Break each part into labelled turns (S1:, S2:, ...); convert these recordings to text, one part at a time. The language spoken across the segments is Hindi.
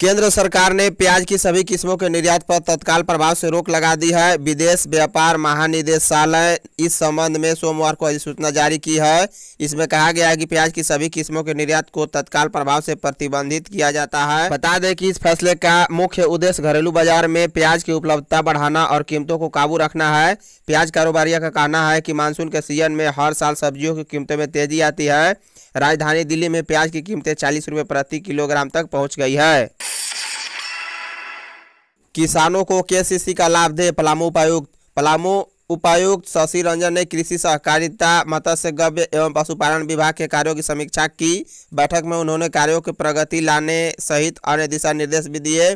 S1: केंद्र सरकार ने प्याज की सभी किस्मों के निर्यात पर तत्काल प्रभाव से रोक लगा दी है विदेश व्यापार महानिदेशालय इस संबंध में सोमवार को अधिसूचना जारी की है इसमें कहा गया है कि प्याज की सभी किस्मों के निर्यात को तत्काल प्रभाव से प्रतिबंधित किया जाता है बता दें कि इस फैसले का मुख्य उद्देश्य घरेलू बाजार में प्याज की उपलब्धता बढ़ाना और कीमतों को काबू रखना है प्याज कारोबारियों का कहना है की मानसून के सीजन में हर साल सब्जियों की कीमतों में तेजी आती है राजधानी दिल्ली में प्याज की कीमतें चालीस रुपये प्रति किलोग्राम तक पहुँच गई है किसानों को के का लाभ दे पलामू उपायुक्त पलामू उपायुक्त शशि रंजन ने कृषि सहकारिता मत्स्य गव्य एवं पशुपालन विभाग के कार्यों की समीक्षा की बैठक में उन्होंने कार्यों की प्रगति लाने सहित अन्य दिशा निर्देश भी दिए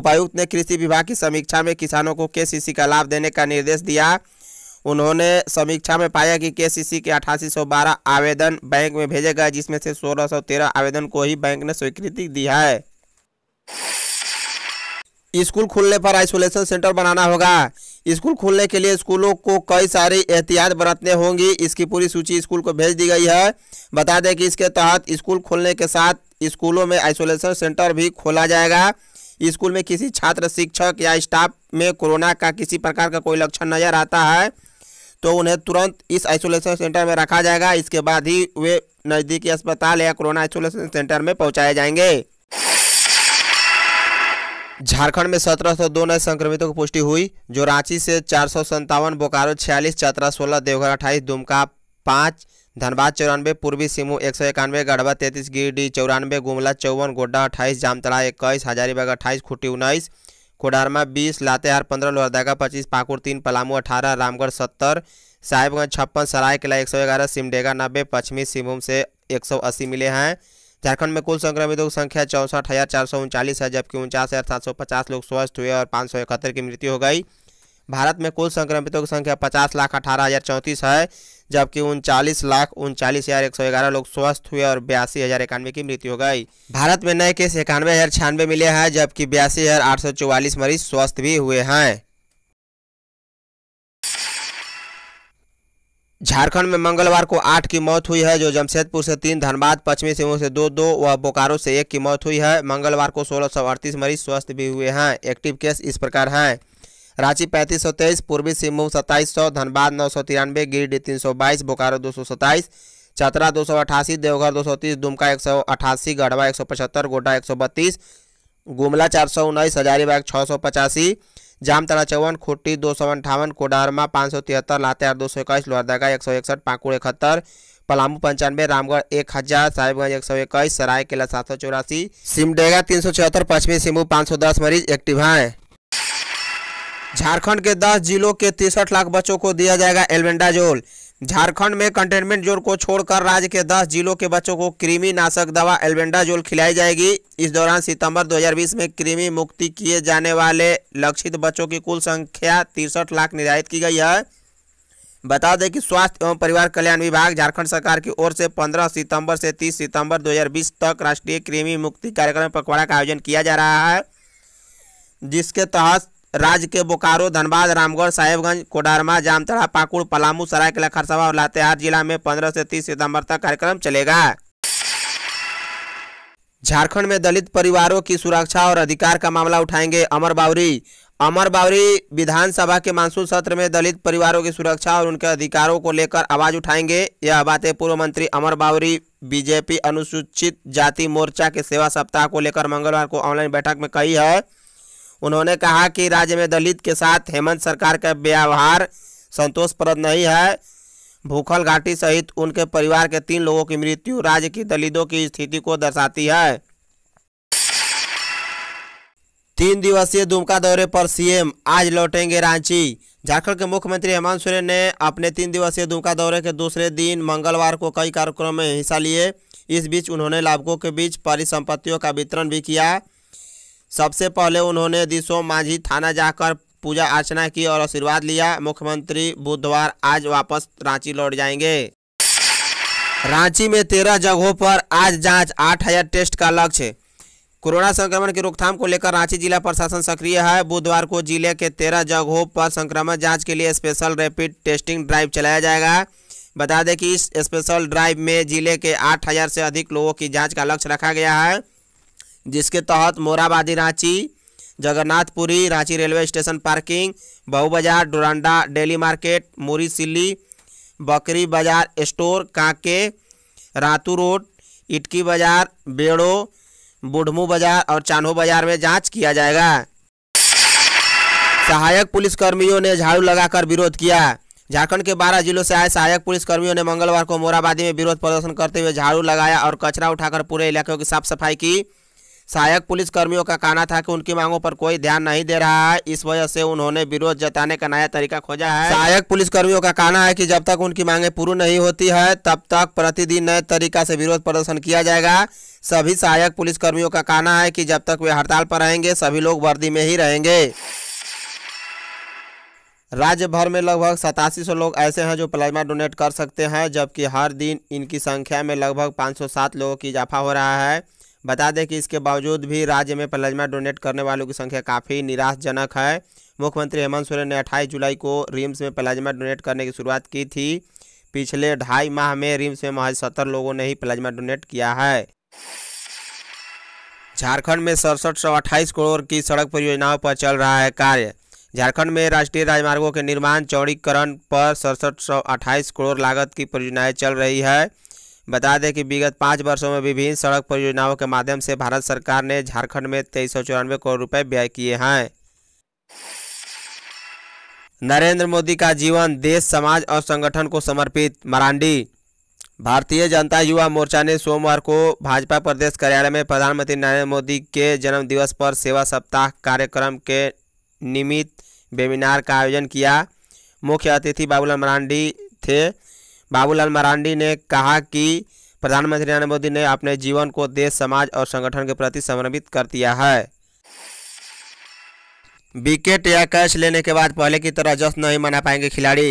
S1: उपायुक्त ने कृषि विभाग की समीक्षा में किसानों को के का लाभ देने का निर्देश दिया उन्होंने समीक्षा में पाया कि सी के अठासी सौ बारह आवेदन बैंक में भेजे गए जिसमें से सोलह सौ तेरह आवेदन को ही बैंक ने स्वीकृति दी है स्कूल खुलने पर आइसोलेशन सेंटर बनाना होगा स्कूल खुलने के लिए स्कूलों को कई सारी एहतियात बरतने होंगी इसकी पूरी सूची स्कूल को भेज दी गई है बता दें कि इसके तहत स्कूल खुलने के साथ स्कूलों में आइसोलेशन सेंटर भी खोला जाएगा स्कूल में किसी छात्र शिक्षक या स्टाफ में कोरोना का किसी प्रकार का कोई लक्षण नजर आता है तो उन्हें तुरंत इस आइसोलेशन सेंटर में रखा जाएगा इसके बाद ही वे नज़दीकी अस्पताल या कोरोना आइसोलेशन सेंटर में पहुंचाए जाएंगे झारखंड में सत्रह सौ दो नए संक्रमितों की पुष्टि हुई जो रांची से चार सौ संतावन बोकारो छियालीस चतरा सोलह देवघर अट्ठाईस दुमका पाँच धनबाद चौरानवे पूर्वी सिमू एक सौ इक्यानवे गढ़वा तैंतीस गिरडीह चौरानवे गुमला चौवन गोड्डा अट्ठाईस जामतरा इक्कीस हजारीबाग अट्ठाईस खुट्टी उन्नीस कोडारमा बीस लातेहार पंद्रह लोहरदगा पच्चीस पाकुड़ तीन पलामू अठारह रामगढ़ सत्तर साहिबगंज छप्पन सरायकला एक सौ ग्यारह सिमडेगा नब्बे पश्चिमी सिंहभूम से एक सौ अस्सी मिले हैं झारखंड में कुल संक्रमितों की संख्या चौंसठ हज़ार चार सौ उनचालीस है जबकि उनचास हज़ार सात सौ पचास लोग स्वस्थ हुए और पाँच सौ इकहत्तर की मृत्यु हो गई भारत में कुल संक्रमितों की संख्या पचास लाख अठारह हज़ार चौंतीस है जबकि उनचालीस लाख उनचालीस हज़ार एक सौ ग्यारह लोग स्वस्थ हुए और बयासी हज़ार इक्यानवे की मृत्यु हो गई भारत में नए केस इक्यानवे हज़ार छियानवे मिले हैं जबकि बयासी हज़ार आठ सौ चौवालीस मरीज स्वस्थ भी हुए हैं झारखंड में मंगलवार को आठ की मौत हुई है जो जमशेदपुर से तीन धनबाद पश्चिमी सिंहभूम से दो दो व बोकारो से एक की मौत हुई है मंगलवार को सोलह सौ अड़तीस मरीज स्वस्थ भी हुए हैं एक्टिव केस इस प्रकार हैं रांची पैंतीस सौ तेईस पूर्वी सिंहभूम सत्ताईस सौ धनबाद नौ सौ तिरानवे गिरडीह तीन सौ बाईस बोकारो दो सौ सत्ताईस चतरा दो सौ अठासी देवघर दो सौ तीस दुमका एक सौ अठासी गढ़वा एक सौ पचहत्तर गोड्डा एक सौ बत्तीस गुमला चार सौ उन्नीस हजारीबाग छः सौ पचासी जामतरा चौवन खुट्टी दो सौ अंठावन कोडारमा पाँच सौ तिहत्तर लातेहार दो सौ इक्कीस लोहरदगा एक सौ इकसठ पाकुड़ इकहत्तर पलामू पंचानवे रामगढ़ एक हज़ार साहिबगंज एक सौ इक्कीस सरायकेला सात सौ चौरासी सिमडेगा तीन सौ चौहत्तर पश्चिमी सिंहू पाँच सौ दस मरीज एक्टिव हैं झारखंड के 10 जिलों के तिरसठ लाख बच्चों को दिया जाएगा एल्बेंडाजोल झारखंड में कंटेनमेंट जोन को छोड़कर राज्य के 10 जिलों के बच्चों को कृमि नाशक दवा एल्बेंडाजोल खिलाई जाएगी इस दौरान सितंबर 2020 में कृमि मुक्ति किए जाने वाले लक्षित बच्चों की कुल संख्या तिरसठ लाख निर्धारित की गई है बता दें कि स्वास्थ्य एवं परिवार कल्याण विभाग झारखंड सरकार की ओर से 15 सितंबर से 30 सितंबर 2020 तक राष्ट्रीय कृमि मुक्ति कार्यक्रम पखवाड़ा का आयोजन किया जा रहा है जिसके तहत राज्य के बोकारो धनबाद रामगढ़ साहेबगंज कोडारमा जामतरा पाकुड़ पलामू सरायकला खरसावा और लातेहार जिला में पंद्रह से तीस सितम्बर तक कार्यक्रम चलेगा झारखंड में दलित परिवारों की सुरक्षा और अधिकार का मामला उठाएंगे अमर बावरी अमर बावरी विधानसभा के मानसून सत्र में दलित परिवारों की सुरक्षा और उनके अधिकारों को लेकर आवाज उठाएंगे यह बातें पूर्व मंत्री अमर बावरी बीजेपी अनुसूचित जाति मोर्चा के सेवा सप्ताह को लेकर मंगलवार को ऑनलाइन बैठक में कही है उन्होंने कहा कि राज्य में दलित के साथ हेमंत सरकार का व्यवहार संतोषप्रद नहीं है भूखल घाटी सहित उनके परिवार के तीन लोगों की मृत्यु राज्य की दलितों की स्थिति को दर्शाती है तीन दिवसीय दुमका दौरे पर सीएम आज लौटेंगे रांची झारखंड के मुख्यमंत्री हेमंत सोरेन ने अपने तीन दिवसीय दुमका दौरे के दूसरे दिन मंगलवार को कई कार्यक्रम में हिस्सा लिए इस बीच उन्होंने लाभुकों के बीच परिसंपत्तियों का वितरण भी किया सबसे पहले उन्होंने दिसो मांझी थाना जाकर पूजा अर्चना की और आशीर्वाद लिया मुख्यमंत्री बुधवार आज वापस रांची लौट जाएंगे रांची में तेरह जगहों पर आज जांच आठ हजार टेस्ट का लक्ष्य कोरोना संक्रमण की रोकथाम को लेकर रांची जिला प्रशासन सक्रिय है बुधवार को जिले के तेरह जगहों पर संक्रमण जांच के लिए स्पेशल रैपिड टेस्टिंग ड्राइव चलाया जाएगा बता दें कि इस स्पेशल ड्राइव में जिले के आठ हजार से अधिक लोगों की जांच का लक्ष्य रखा गया है जिसके तहत Morabadi Ranchi Jagannathpuri Ranchi railway station parking Bahu Bazar Doranda daily market मोरी सिल्ली बकरी बाजार स्टोर कांके रातू रोड इटकी बाजार बेड़ो बुढ़मू बाजार और चान्हो बाजार में जांच किया जाएगा सहायक पुलिसकर्मियों ने झाड़ू लगाकर विरोध किया झारखंड के 12 जिलों से आए सहायक पुलिसकर्मियों ने मंगलवार को मोराबादी में विरोध प्रदर्शन करते हुए झाड़ू लगाया और कचरा उठाकर पूरे इलाकों की साफ सफाई की सहायक पुलिसकर्मियों का कहना था कि उनकी मांगों पर कोई ध्यान नहीं दे रहा है इस वजह से उन्होंने विरोध जताने का नया तरीका खोजा है सहायक पुलिसकर्मियों का कहना है कि जब तक उनकी मांगे पूरी नहीं होती है तब तक प्रतिदिन नए तरीका से विरोध प्रदर्शन किया जाएगा सभी सहायक पुलिसकर्मियों का कहना है कि जब तक वे हड़ताल पर रहेंगे सभी लोग वर्दी में ही रहेंगे राज्य भर में लगभग सतासी सौ लोग ऐसे हैं जो प्लाज्मा डोनेट कर सकते हैं जबकि हर दिन इनकी संख्या में लगभग 507 लोगों की इजाफा हो रहा है बता दें कि इसके बावजूद भी राज्य में प्लाज्मा डोनेट करने वालों की संख्या काफ़ी निराशजनक है मुख्यमंत्री हेमंत सोरेन ने अट्ठाईस जुलाई को रिम्स में प्लाज्मा डोनेट करने की शुरुआत की थी पिछले ढाई माह में रिम्स में महज सत्तर लोगों ने ही प्लाज्मा डोनेट किया है झारखंड में सड़सठ सौ अट्ठाईस करोड़ की सड़क परियोजनाओं पर चल रहा है कार्य झारखंड में राष्ट्रीय राजमार्गों के निर्माण चौड़ीकरण पर सड़सठ सौ अट्ठाईस करोड़ लागत की परियोजनाएं चल रही है बता दें कि विगत पाँच वर्षों में विभिन्न सड़क परियोजनाओं के माध्यम से भारत सरकार ने झारखंड में तेईस सौ चौरानवे करोड़ रुपये व्यय किए हैं नरेंद्र मोदी का जीवन देश समाज और संगठन को समर्पित मरांडी भारतीय जनता युवा मोर्चा ने सोमवार को भाजपा प्रदेश कार्यालय में प्रधानमंत्री नरेंद्र मोदी के जन्म दिवस पर सेवा सप्ताह कार्यक्रम के निमित्त वेबिनार का आयोजन किया मुख्य अतिथि बाबूलाल मरांडी थे बाबूलाल मरांडी ने कहा कि प्रधानमंत्री नरेंद्र मोदी ने अपने जीवन को देश समाज और संगठन के प्रति समर्पित कर दिया है विकेट या कैच लेने के बाद पहले की तरह जश्न नहीं मना पाएंगे खिलाड़ी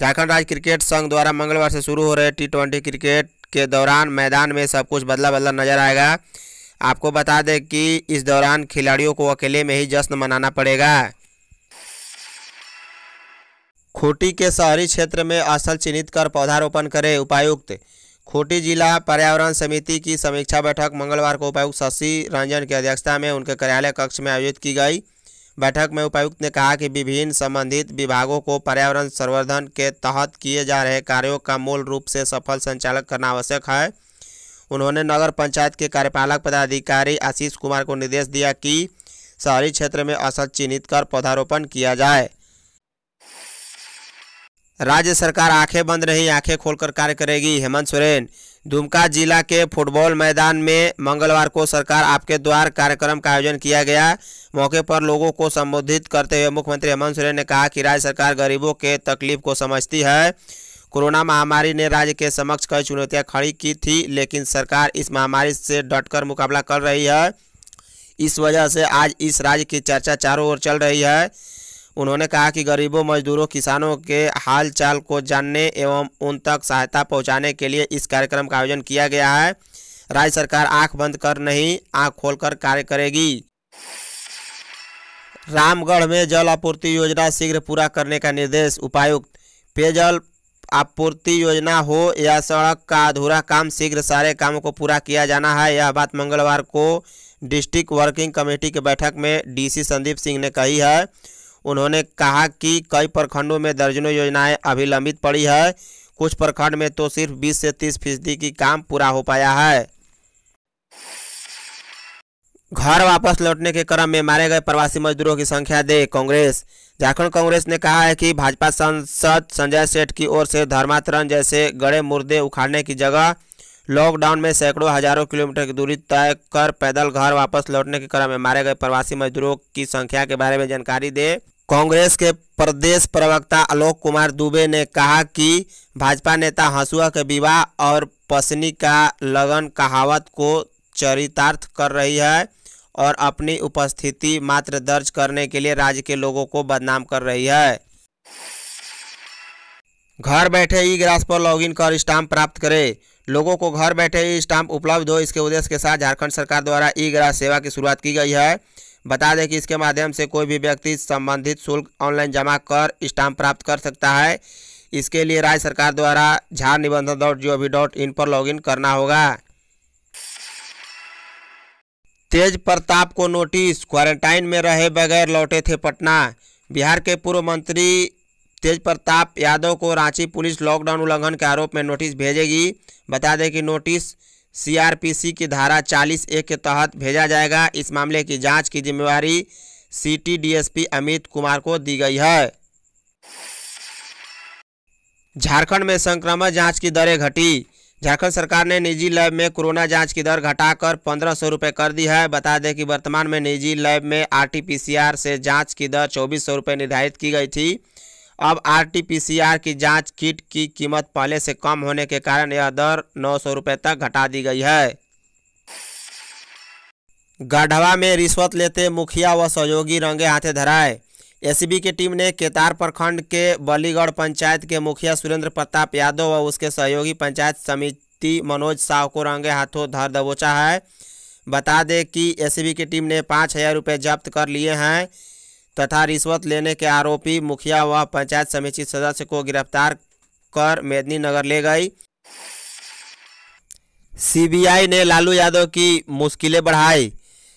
S1: झारखंड राज्य क्रिकेट संघ द्वारा मंगलवार से शुरू हो रहे टी ट्वेंटी क्रिकेट के दौरान मैदान में सब कुछ बदला बदला नजर आएगा आपको बता दें कि इस दौरान खिलाड़ियों को अकेले में ही जश्न मनाना पड़ेगा खूटी के शहरी क्षेत्र में असल चिन्हित कर पौधारोपण करें उपायुक्त खूटी जिला पर्यावरण समिति की समीक्षा बैठक मंगलवार को उपायुक्त शशि रंजन की अध्यक्षता में उनके कार्यालय कक्ष में आयोजित की गई बैठक में उपायुक्त ने कहा कि विभिन्न संबंधित विभागों को पर्यावरण संवर्धन के तहत किए जा रहे कार्यों का मूल रूप से सफल संचालक करना आवश्यक है उन्होंने नगर पंचायत के कार्यपालक पदाधिकारी आशीष कुमार को निर्देश दिया कि शहरी क्षेत्र में असल चिन्हित कर पौधारोपण किया जाए राज्य सरकार आंखें बंद नहीं आंखें खोलकर कार्य करेगी हेमंत सोरेन दुमका जिला के फुटबॉल मैदान में मंगलवार को सरकार आपके द्वार कार्यक्रम का आयोजन किया गया मौके पर लोगों को संबोधित करते हुए मुख्यमंत्री हेमंत सोरेन ने कहा कि राज्य सरकार गरीबों के तकलीफ को समझती है कोरोना महामारी ने राज्य के समक्ष कई चुनौतियां खड़ी की थी लेकिन सरकार इस महामारी से डटकर मुकाबला कर रही है इस वजह से आज इस राज्य की चर्चा चारों ओर चल रही है उन्होंने कहा कि गरीबों मजदूरों किसानों के हाल चाल को जानने एवं उन तक सहायता पहुंचाने के लिए इस कार्यक्रम का आयोजन किया गया है राज्य सरकार आंख बंद कर नहीं आंख खोलकर कार्य करेगी रामगढ़ में जल आपूर्ति योजना शीघ्र पूरा करने का निर्देश उपायुक्त पेयजल आपूर्ति योजना हो या सड़क का अधूरा काम शीघ्र सारे कामों को पूरा किया जाना है यह बात मंगलवार को डिस्ट्रिक्ट वर्किंग कमेटी की बैठक में डीसी संदीप सिंह ने कही है उन्होंने कहा कि कई प्रखंडों में दर्जनों योजनाएं अभिलंबित पड़ी है कुछ प्रखंड में तो सिर्फ 20 से 30 फीसदी की काम पूरा हो पाया है घर वापस लौटने के क्रम में मारे गए प्रवासी मजदूरों की संख्या दे कांग्रेस झारखंड कांग्रेस ने कहा है कि भाजपा सांसद संजय सेठ की ओर से धर्मांतरण जैसे गड़े मुर्दे उखाड़ने की जगह लॉकडाउन में सैकड़ों हजारों किलोमीटर की दूरी तय कर पैदल घर वापस लौटने के क्रम में मारे गए प्रवासी मजदूरों की संख्या के बारे में जानकारी दे कांग्रेस के प्रदेश प्रवक्ता आलोक कुमार दुबे ने कहा कि भाजपा नेता हंसुआ के विवाह और पसनी का लगन कहावत को चरितार्थ कर रही है और अपनी उपस्थिति मात्र दर्ज करने के लिए राज्य के लोगों को बदनाम कर रही है घर बैठे ई ग्रास पर लॉगिन कर स्टाम्प प्राप्त करें लोगों को घर बैठे ही स्टाम्प उपलब्ध हो इसके उद्देश्य के साथ झारखंड सरकार द्वारा ई ग्रास सेवा की शुरुआत की गई है बता दें कि इसके माध्यम से कोई भी व्यक्ति संबंधित शुल्क ऑनलाइन जमा कर स्टाम्प प्राप्त कर सकता है इसके लिए राज्य सरकार द्वारा Jharnibandhan dot G O V dot in पर लॉगिन करना होगा तेज प्रताप को नोटिस क्वारंटाइन में रहे बगैर लौटे थे पटना बिहार के पूर्व मंत्री तेज प्रताप यादव को रांची पुलिस लॉकडाउन उल्लंघन के आरोप में नोटिस भेजेगी बता दें कि नोटिस सीआरपीसी की धारा 40 ए के तहत भेजा जाएगा इस मामले की जांच की जिम्मेवारी सिटी डीएसपी अमित कुमार को दी गई है झारखंड में संक्रमण जांच की दरें घटी झारखंड सरकार ने निजी लैब में कोरोना जांच की दर घटाकर पंद्रह सौ रुपये कर दी है बता दें कि वर्तमान में निजी लैब में आरटीपीसीआर से जांच की दर चौबीस सौ रुपये निर्धारित की गई थी अब आरटीपीसीआर की जांच किट की कीमत पहले से कम होने के कारण यह दर नौ सौ रुपये तक घटा दी गई है गढ़वा में रिश्वत लेते मुखिया व सहयोगी रंगे हाथे धराए एसीबी की टीम ने केतार प्रखंड के बलीगढ़ पंचायत के मुखिया सुरेंद्र प्रताप यादव व उसके सहयोगी पंचायत समिति मनोज साहू को रंगे हाथों धर दबोचा है बता दें कि एसीबी की टीम ने पाँच हज़ार रुपये जब्त कर लिए हैं तथा रिश्वत लेने के आरोपी मुखिया व पंचायत समिति सदस्य को गिरफ्तार कर मेदिनीनगर ले गई सीबीआई ने लालू यादव की मुश्किलें बढ़ाई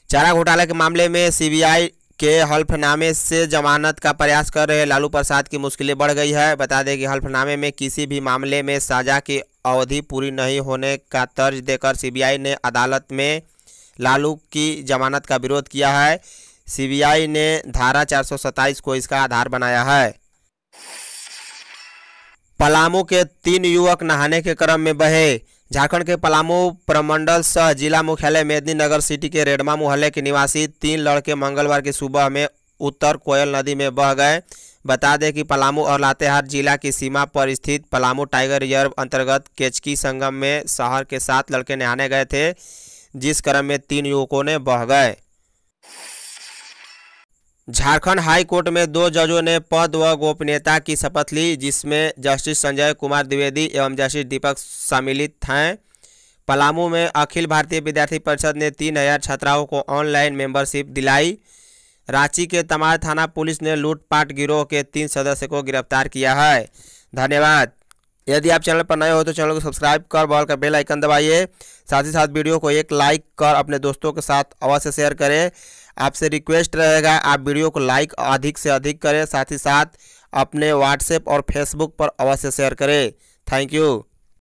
S1: चारा घोटाले के मामले में सीबीआई के हल्फनामे से जमानत का प्रयास कर रहे लालू प्रसाद की मुश्किलें बढ़ गई है बता दें कि हल्फनामे में किसी भी मामले में सजा की अवधि पूरी नहीं होने का तर्ज देकर सीबीआई ने अदालत में लालू की जमानत का विरोध किया है सीबीआई ने धारा चार को इसका आधार बनाया है पलामू के तीन युवक नहाने के क्रम में बहे झारखंड के पलामू प्रमंडल सह जिला मुख्यालय मेदिनीनगर सिटी के रेडमा मोहल्ले के निवासी तीन लड़के मंगलवार की सुबह में उत्तर कोयल नदी में बह गए बता दें कि पलामू और लातेहार जिला की सीमा पर स्थित पलामू टाइगर रिजर्व अंतर्गत केचकी संगम में शहर के सात लड़के नहाने गए थे जिस क्रम में तीन युवकों ने बह गए झारखंड हाई कोर्ट में दो जजों ने पद व गोपनीयता की शपथ ली जिसमें जस्टिस संजय कुमार द्विवेदी एवं जस्टिस दीपक सम्मिलित हैं पलामू में अखिल भारतीय विद्यार्थी परिषद ने तीन हजार छात्राओं को ऑनलाइन मेंबरशिप दिलाई रांची के तमाल थाना पुलिस ने लूटपाट गिरोह के तीन सदस्य को गिरफ्तार किया है धन्यवाद यदि आप चैनल पर नए हो तो चैनल को सब्सक्राइब कर बॉल का बेल आइकन दबाइए साथ ही साथ वीडियो को एक लाइक कर अपने दोस्तों के साथ अवश्य शेयर करें आपसे रिक्वेस्ट रहेगा आप वीडियो को लाइक अधिक से अधिक करें साथ ही साथ अपने व्हाट्सएप और फेसबुक पर अवश्य शेयर करें थैंक यू